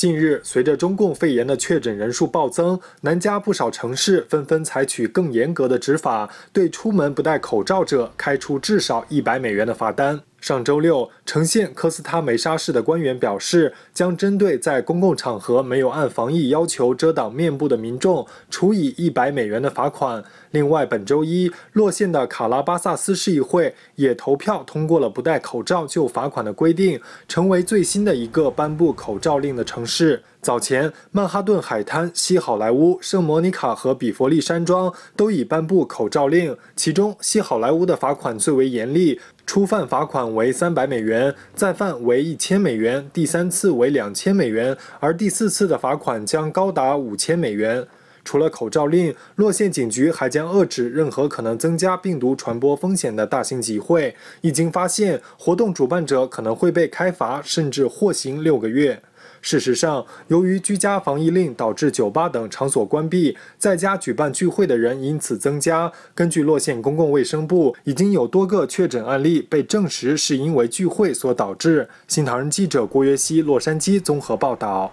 近日，随着中共肺炎的确诊人数暴增，南加不少城市纷纷采取更严格的执法，对出门不戴口罩者开出至少一百美元的罚单。上周六，呈现科斯塔梅沙市的官员表示，将针对在公共场合没有按防疫要求遮挡面部的民众处以一百美元的罚款。另外，本周一，落线的卡拉巴萨斯市议会也投票通过了不戴口罩就罚款的规定，成为最新的一个颁布口罩令的城市。早前，曼哈顿海滩、西好莱坞、圣莫尼卡和比佛利山庄都已颁布口罩令，其中西好莱坞的罚款最为严厉。初犯罚款为三百美元，再犯为一千美元，第三次为两千美元，而第四次的罚款将高达五千美元。除了口罩令，洛县警局还将遏制任何可能增加病毒传播风险的大型集会。一经发现，活动主办者可能会被开罚，甚至获刑六个月。事实上，由于居家防疫令导致酒吧等场所关闭，在家举办聚会的人因此增加。根据洛县公共卫生部，已经有多个确诊案例被证实是因为聚会所导致。《新唐人记者郭约西，洛杉矶综合报道》。